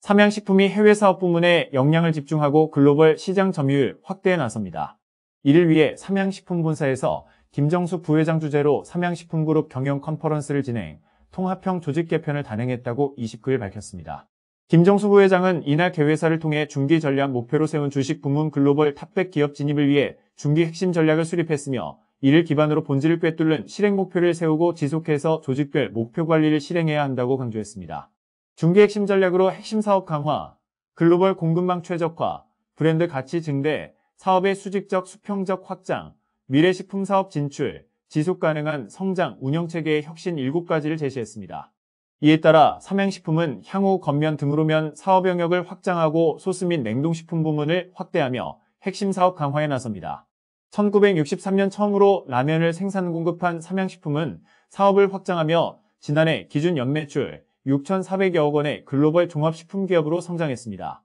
삼양식품이 해외 사업 부문에 역량을 집중하고 글로벌 시장 점유율 확대에 나섭니다. 이를 위해 삼양식품 본사에서 김정수 부회장 주재로 삼양식품그룹 경영 컨퍼런스를 진행, 통합형 조직 개편을 단행했다고 29일 밝혔습니다. 김정수 부회장은 이날 개회사를 통해 중기 전략 목표로 세운 주식 부문 글로벌 탑백 기업 진입을 위해 중기 핵심 전략을 수립했으며 이를 기반으로 본질을 꿰뚫는 실행 목표를 세우고 지속해서 조직별 목표 관리를 실행해야 한다고 강조했습니다. 중기 핵심 전략으로 핵심 사업 강화, 글로벌 공급망 최적화, 브랜드 가치 증대, 사업의 수직적 수평적 확장, 미래식품 사업 진출, 지속 가능한 성장 운영체계의 혁신 7가지를 제시했습니다. 이에 따라 삼양식품은 향후 겉면 등으로면 사업 영역을 확장하고 소스 및 냉동식품 부문을 확대하며 핵심 사업 강화에 나섭니다. 1963년 처음으로 라면을 생산 공급한 삼양식품은 사업을 확장하며 지난해 기준 연매출 6,400여억 원의 글로벌 종합식품기업으로 성장했습니다.